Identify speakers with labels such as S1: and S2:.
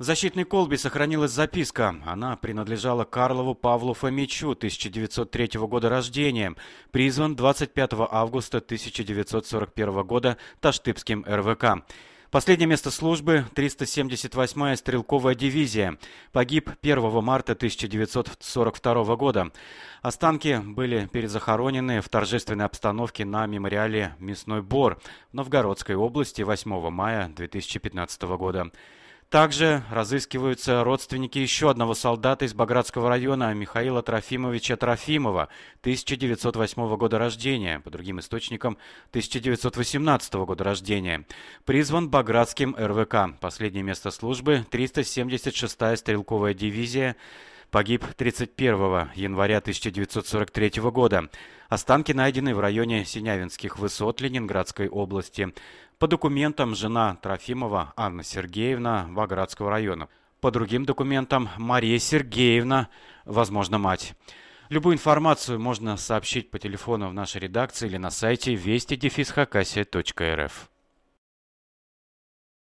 S1: В защитной колбе сохранилась записка. Она принадлежала Карлову Павлу Фомичу, 1903 года рождения, призван 25 августа 1941 года Таштыбским РВК. Последнее место службы – 378-я стрелковая дивизия. Погиб 1 марта 1942 года. Останки были перезахоронены в торжественной обстановке на мемориале «Мясной бор» в Новгородской области 8 мая 2015 года. Также разыскиваются родственники еще одного солдата из Багратского района Михаила Трофимовича Трофимова, 1908 года рождения, по другим источникам 1918 года рождения. Призван Багратским РВК. Последнее место службы 376-я стрелковая дивизия Погиб 31 января 1943 года. Останки найдены в районе Синявинских высот Ленинградской области. По документам жена Трофимова Анна Сергеевна Ваградского района. По другим документам Мария Сергеевна, возможно, мать. Любую информацию можно сообщить по телефону в нашей редакции или на сайте вести-хакасия.рф.